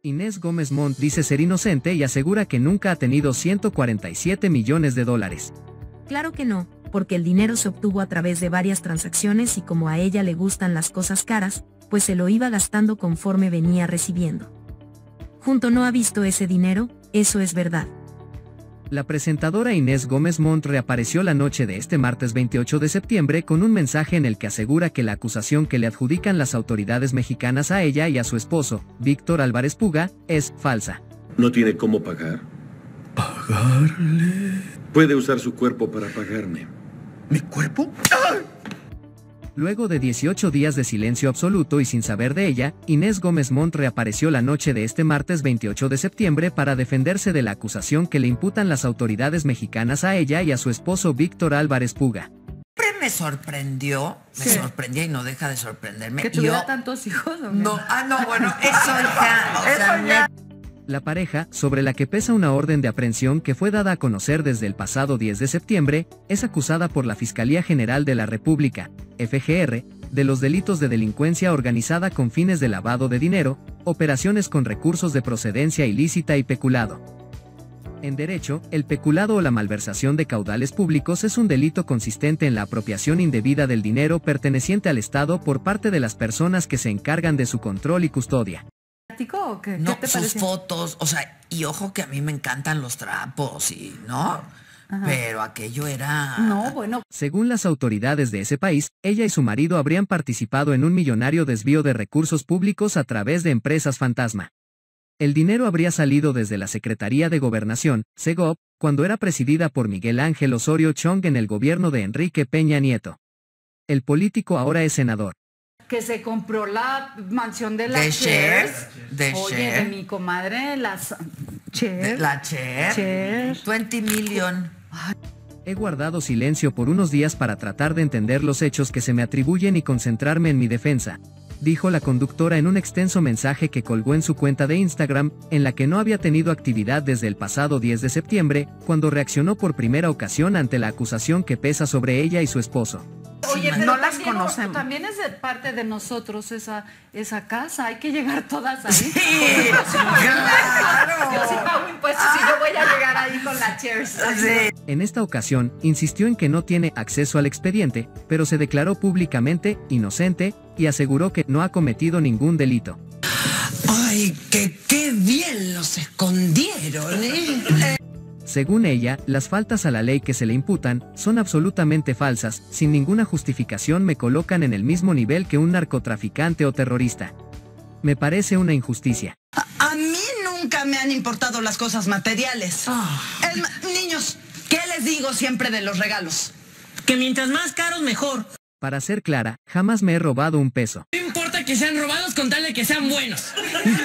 Inés Gómez Montt dice ser inocente y asegura que nunca ha tenido 147 millones de dólares. Claro que no, porque el dinero se obtuvo a través de varias transacciones y como a ella le gustan las cosas caras, pues se lo iba gastando conforme venía recibiendo. Junto no ha visto ese dinero, eso es verdad. La presentadora Inés Gómez Montt reapareció la noche de este martes 28 de septiembre con un mensaje en el que asegura que la acusación que le adjudican las autoridades mexicanas a ella y a su esposo, Víctor Álvarez Puga, es falsa. No tiene cómo pagar. ¿Pagarle? Puede usar su cuerpo para pagarme. ¿Mi cuerpo? ¡Ah! Luego de 18 días de silencio absoluto y sin saber de ella, Inés Gómez Mont reapareció la noche de este martes 28 de septiembre para defenderse de la acusación que le imputan las autoridades mexicanas a ella y a su esposo Víctor Álvarez Puga. Me sorprendió, me sorprendía y no deja de sorprenderme. ¿Que tuviera tantos hijos? no, ah, no, bueno, eso ya, la pareja, sobre la que pesa una orden de aprehensión que fue dada a conocer desde el pasado 10 de septiembre, es acusada por la Fiscalía General de la República, FGR, de los delitos de delincuencia organizada con fines de lavado de dinero, operaciones con recursos de procedencia ilícita y peculado. En derecho, el peculado o la malversación de caudales públicos es un delito consistente en la apropiación indebida del dinero perteneciente al Estado por parte de las personas que se encargan de su control y custodia no, ¿qué sus fotos, o sea, y ojo que a mí me encantan los trapos y no. Pero aquello era... No, bueno. Según las autoridades de ese país, ella y su marido habrían participado en un millonario desvío de recursos públicos a través de empresas fantasma. El dinero habría salido desde la Secretaría de Gobernación, SEGOP, cuando era presidida por Miguel Ángel Osorio Chong en el gobierno de Enrique Peña Nieto. El político ahora es senador que se compró la mansión de la de Oye, mi comadre, las La 20 million. He guardado silencio por unos días para tratar de entender los hechos que se me atribuyen y concentrarme en mi defensa, dijo la conductora en un extenso mensaje que colgó en su cuenta de Instagram, en la que no había tenido actividad desde el pasado 10 de septiembre, cuando reaccionó por primera ocasión ante la acusación que pesa sobre ella y su esposo. Oye, no las conocemos. También es de parte de nosotros esa, esa casa. Hay que llegar todas ahí. pago impuestos y yo voy a llegar ahí con la ah, Sí. En esta ocasión, insistió en que no tiene acceso al expediente, pero se declaró públicamente inocente y aseguró que no ha cometido ningún delito. Ay, que qué bien los escondieron, ¿eh? Según ella, las faltas a la ley que se le imputan son absolutamente falsas, sin ninguna justificación me colocan en el mismo nivel que un narcotraficante o terrorista. Me parece una injusticia. A, mí nunca me han importado las cosas materiales. Ah. niños, ¿qué les digo siempre de los regalos? Que mientras más caros, mejor. Para ser clara, jamás me he robado un peso que sean robados con tal de que sean buenos.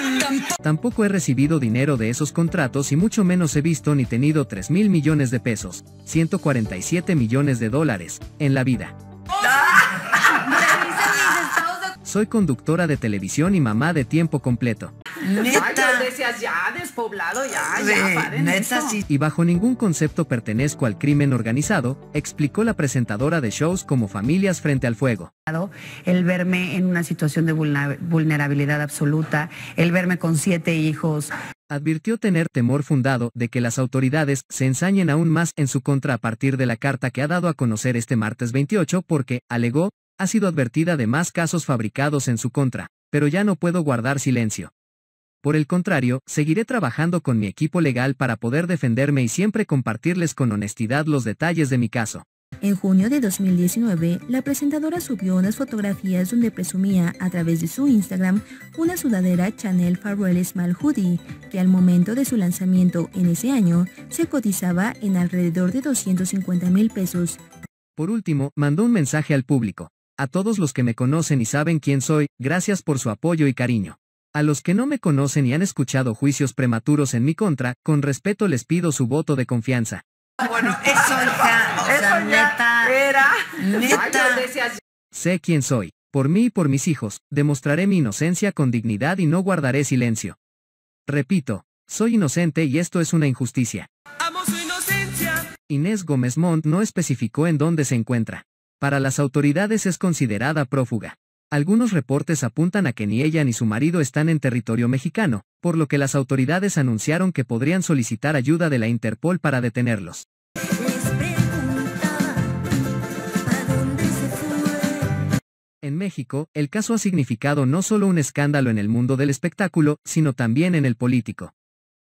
Tampoco he recibido dinero de esos contratos y mucho menos he visto ni tenido 3 mil millones de pesos, 147 millones de dólares, en la vida. Soy conductora de televisión y mamá de tiempo completo. Y bajo ningún concepto pertenezco al crimen organizado, explicó la presentadora de shows como Familias Frente al Fuego. El verme en una situación de vulnerabilidad absoluta, el verme con siete hijos, advirtió tener temor fundado de que las autoridades se ensañen aún más en su contra a partir de la carta que ha dado a conocer este martes 28 porque, alegó, ha sido advertida de más casos fabricados en su contra, pero ya no puedo guardar silencio. Por el contrario, seguiré trabajando con mi equipo legal para poder defenderme y siempre compartirles con honestidad los detalles de mi caso. En junio de 2019, la presentadora subió unas fotografías donde presumía a través de su Instagram una sudadera Chanel Farrell Small Hoodie, que al momento de su lanzamiento en ese año se cotizaba en alrededor de 250 mil pesos. Por último, mandó un mensaje al público. A todos los que me conocen y saben quién soy, gracias por su apoyo y cariño. A los que no me conocen y han escuchado juicios prematuros en mi contra, con respeto les pido su voto de confianza. Bueno, neta. Sé quién soy. Por mí y por mis hijos, demostraré mi inocencia con dignidad y no guardaré silencio. Repito, soy inocente y esto es una injusticia. Amo su inocencia. Inés Gómez Montt no especificó en dónde se encuentra. Para las autoridades es considerada prófuga. Algunos reportes apuntan a que ni ella ni su marido están en territorio mexicano, por lo que las autoridades anunciaron que podrían solicitar ayuda de la Interpol para detenerlos. En México, el caso ha significado no solo un escándalo en el mundo del espectáculo, sino también en el político.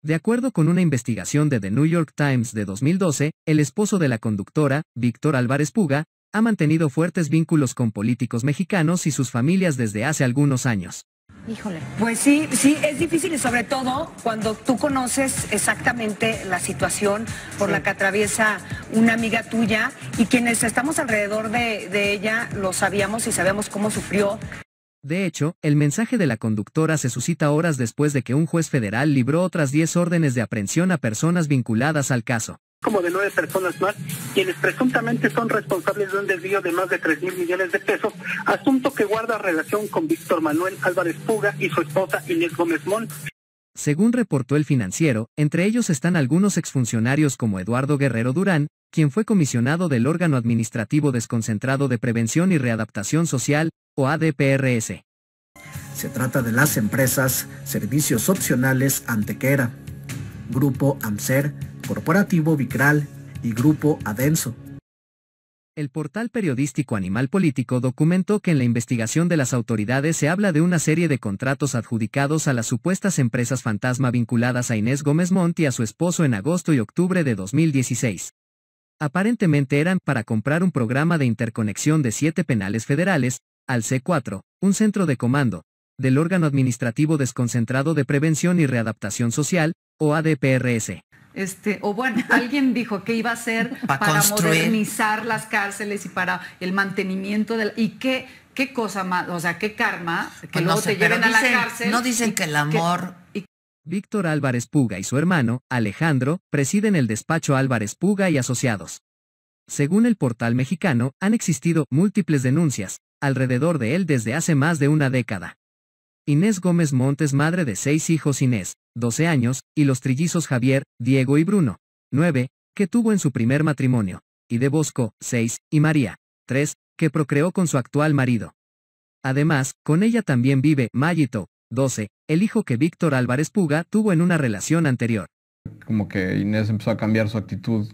De acuerdo con una investigación de The New York Times de 2012, el esposo de la conductora, Víctor Álvarez Puga, ha mantenido fuertes vínculos con políticos mexicanos y sus familias desde hace algunos años. Híjole. Pues sí, sí, es difícil y sobre todo cuando tú conoces exactamente la situación por la que atraviesa una amiga tuya y quienes estamos alrededor de, de ella lo sabíamos y sabemos cómo sufrió. De hecho, el mensaje de la conductora se suscita horas después de que un juez federal libró otras 10 órdenes de aprehensión a personas vinculadas al caso como de nueve personas más, quienes presuntamente son responsables de un desvío de más de tres mil millones de pesos, asunto que guarda relación con Víctor Manuel Álvarez Puga y su esposa Inés Gómez Mont. Según reportó el financiero, entre ellos están algunos exfuncionarios como Eduardo Guerrero Durán, quien fue comisionado del órgano administrativo desconcentrado de prevención y readaptación social, o ADPRS. Se trata de las empresas Servicios Opcionales Antequera, Grupo AMSER, Corporativo Vicral y Grupo Adenso. El portal periodístico Animal Político documentó que en la investigación de las autoridades se habla de una serie de contratos adjudicados a las supuestas empresas fantasma vinculadas a Inés Gómez Montt y a su esposo en agosto y octubre de 2016. Aparentemente eran para comprar un programa de interconexión de siete penales federales, al C4, un centro de comando, del órgano administrativo desconcentrado de prevención y readaptación social, o ADPRS. Este, o bueno, alguien dijo que iba a ser para, modernizar las cárceles y para el mantenimiento del y qué qué cosa más, o sea, qué karma que pues luego te lleven a la cárcel. No dicen que el amor Víctor Álvarez Puga y su hermano, Alejandro, presiden el despacho Álvarez Puga y Asociados. Según el portal mexicano, han existido múltiples denuncias alrededor de él desde hace más de una década. Inés Gómez Montes, madre de seis hijos Inés, 12 años, y los trillizos Javier, Diego y Bruno, 9, que tuvo en su primer matrimonio, y de Bosco, 6, y María, 3, que procreó con su actual marido. Además, con ella también vive Mayito, 12, el hijo que Víctor Álvarez Puga tuvo en una relación anterior. Como que Inés empezó a cambiar su actitud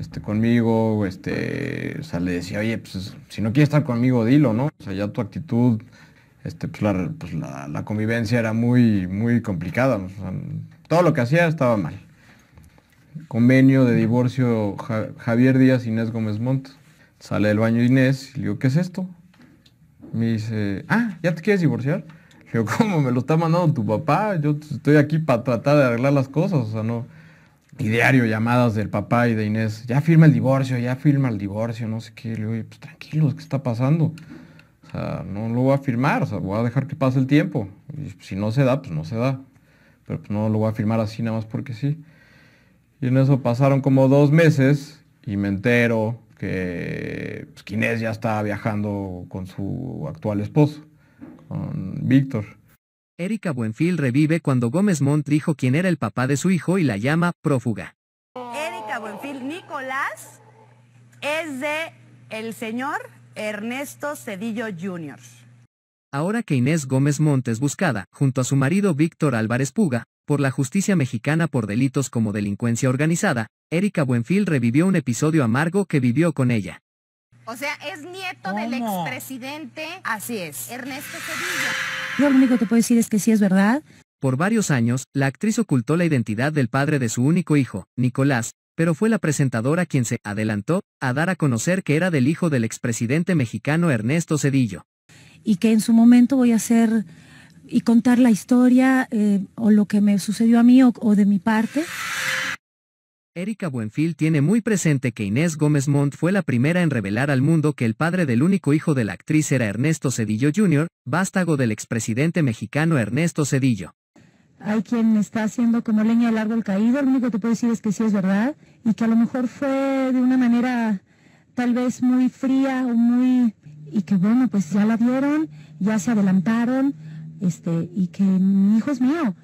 este, conmigo, este, o sea, le decía, oye, pues si no quieres estar conmigo, dilo, ¿no? O sea, ya tu actitud este, pues, pues, la, convivencia era muy, muy complicada. todo lo que hacía estaba mal. Convenio de divorcio Javier Díaz Inés Gómez Montt. Sale del baño Inés y le digo, ¿qué es esto? Me dice, ah, ¿ya te quieres divorciar? Le digo, ¿cómo me lo está mandando tu papá? Yo estoy aquí para tratar de arreglar las cosas, o sea, no. Y diario llamadas del papá y de Inés, ya firma el divorcio, ya firma el divorcio, no sé qué. Le digo, pues tranquilo, ¿qué está pasando? sea, no lo voy a firmar, o sea, voy a dejar que pase el tiempo. Y si no se da, pues no se da. Pero pues, no lo voy a firmar así nada más porque sí. Y en eso pasaron como dos meses y me entero que pues, ya está viajando con su actual esposo, con Víctor. Erika Buenfil revive cuando Gómez Montt dijo quién era el papá de su hijo y la llama prófuga. Erika Buenfil, Nicolás es de el señor Ernesto Cedillo Jr. Ahora que Inés Gómez Montes buscada, junto a su marido Víctor Álvarez Puga, por la justicia mexicana por delitos como delincuencia organizada, Erika Buenfil revivió un episodio amargo que vivió con ella. O sea, es nieto del expresidente. Así es. Ernesto Cedillo. Yo lo único que puedo decir es que sí es verdad. Por varios años, la actriz ocultó la identidad del padre de su único hijo, Nicolás, pero fue la presentadora quien se adelantó a dar a conocer que era del hijo del expresidente mexicano Ernesto Cedillo. Y que en su momento voy a hacer y contar la historia eh, o lo que me sucedió a mí o, de mi parte. Erika Buenfil tiene muy presente que Inés Gómez Mont fue la primera en revelar al mundo que el padre del único hijo de la actriz era Ernesto Cedillo Jr., vástago del expresidente mexicano Ernesto Cedillo hay quien está haciendo como leña largo árbol caído, lo único que te puedo decir es que sí es verdad y que a lo mejor fue de una manera tal vez muy fría o muy... y que bueno, pues ya la vieron, ya se adelantaron, este, y que mi hijo es mío.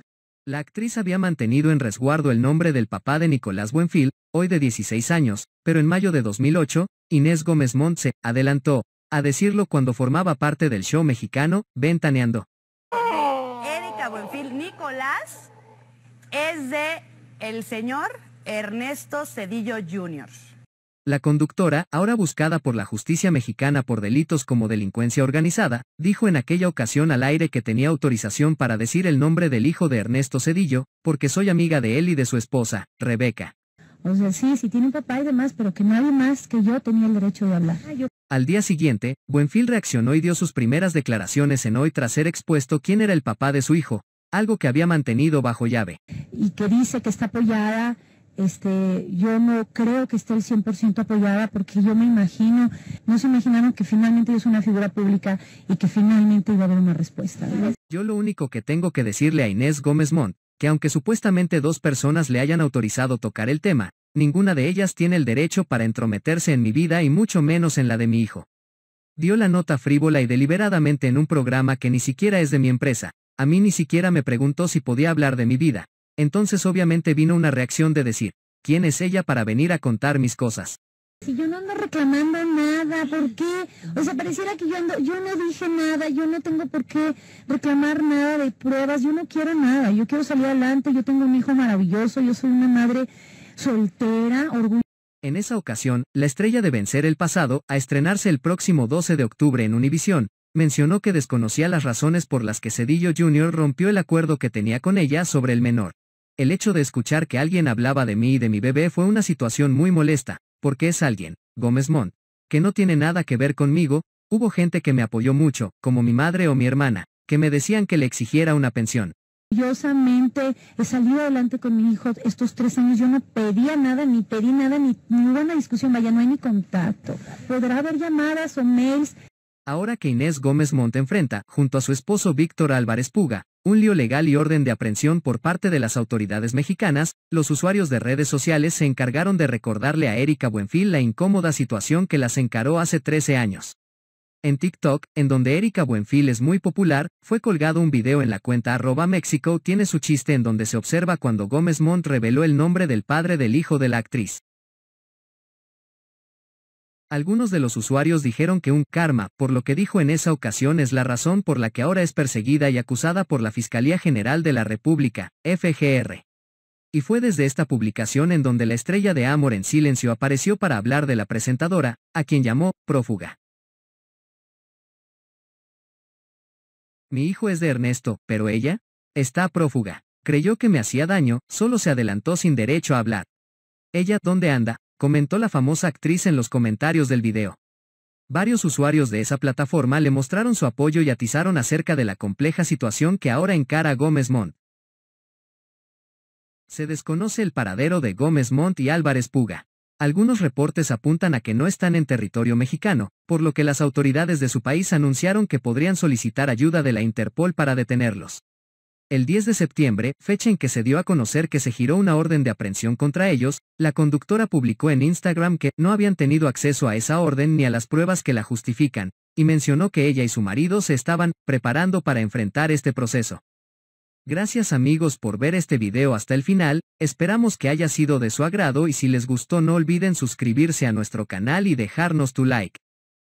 La actriz había mantenido en resguardo el nombre del papá de Nicolás Buenfil, hoy de 16 años, pero en mayo de 2008, Inés Gómez Montse adelantó, a decirlo cuando formaba parte del show mexicano, Ventaneando. Buenfil Nicolás es de el señor Ernesto Cedillo Jr. La conductora, ahora buscada por la justicia mexicana por delitos como delincuencia organizada, dijo en aquella ocasión al aire que tenía autorización para decir el nombre del hijo de Ernesto Cedillo, porque soy amiga de él y de su esposa, Rebeca. O sea, sí, si tiene un papá y demás, pero que nadie más que yo tenía el derecho de hablar. Ah, al día siguiente, Buenfil reaccionó y dio sus primeras declaraciones en hoy tras ser expuesto quién era el papá de su hijo, algo que había mantenido bajo llave. Y que dice que está apoyada, este, yo no creo que esté el 100% apoyada porque yo me imagino, no se imaginaron que finalmente es una figura pública y que finalmente iba a haber una respuesta. Yo lo único que tengo que decirle a Inés Gómez Montt que aunque supuestamente dos personas le hayan autorizado tocar el tema, ninguna de ellas tiene el derecho para entrometerse en mi vida y mucho menos en la de mi hijo. Dio la nota frívola y deliberadamente en un programa que ni siquiera es de mi empresa, a mí ni siquiera me preguntó si podía hablar de mi vida, entonces obviamente vino una reacción de decir, ¿quién es ella para venir a contar mis cosas? Si yo no ando reclamando nada, ¿por qué? O sea, pareciera que yo ando, yo no dije nada, yo no tengo por qué reclamar nada de pruebas, yo no quiero nada, yo quiero salir adelante, yo tengo un hijo maravilloso, yo soy una madre soltera, orgullosa. En esa ocasión, la estrella de Vencer el Pasado, a estrenarse el próximo 12 de octubre en Univision, mencionó que desconocía las razones por las que Cedillo Jr. rompió el acuerdo que tenía con ella sobre el menor. El hecho de escuchar que alguien hablaba de mí y de mi bebé fue una situación muy molesta, porque es alguien, Gómez Montt, que no tiene nada que ver conmigo, hubo gente que me apoyó mucho, como mi madre o mi hermana, que me decían que le exigiera una pensión. Curiosamente he salido adelante con mi hijo estos tres años. Yo no pedía nada, ni pedí nada, ni, ni hubo una discusión, vaya, no hay ni contacto. Podrá haber llamadas o mails, Ahora que Inés Gómez Montt enfrenta, junto a su esposo Víctor Álvarez Puga, un lío legal y orden de aprehensión por parte de las autoridades mexicanas, los usuarios de redes sociales se encargaron de recordarle a Erika Buenfil la incómoda situación que las encaró hace 13 años. En TikTok, en donde Erika Buenfil es muy popular, fue colgado un video en la cuenta arroba México tiene su chiste en donde se observa cuando Gómez Montt reveló el nombre del padre del hijo de la actriz. Algunos de los usuarios dijeron que un karma, por lo que dijo en esa ocasión, es la razón por la que ahora es perseguida y acusada por la Fiscalía General de la República, FGR. Y fue desde esta publicación en donde la estrella de Amor en silencio apareció para hablar de la presentadora, a quien llamó prófuga. Mi hijo es de Ernesto, pero ella está prófuga. Creyó que me hacía daño, solo se adelantó sin derecho a hablar. Ella, ¿dónde anda? comentó la famosa actriz en los comentarios del video. Varios usuarios de esa plataforma le mostraron su apoyo y atizaron acerca de la compleja situación que ahora encara Gómez Montt. Se desconoce el paradero de Gómez Montt y Álvarez Puga. Algunos reportes apuntan a que no están en territorio mexicano, por lo que las autoridades de su país anunciaron que podrían solicitar ayuda de la Interpol para detenerlos el 10 de septiembre, fecha en que se dio a conocer que se giró una orden de aprehensión contra ellos, la conductora publicó en Instagram que no habían tenido acceso a esa orden ni a las pruebas que la justifican, y mencionó que ella y su marido se estaban preparando para enfrentar este proceso. Gracias amigos por ver este video hasta el final, esperamos que haya sido de su agrado y si les gustó no olviden suscribirse a nuestro canal y dejarnos tu like.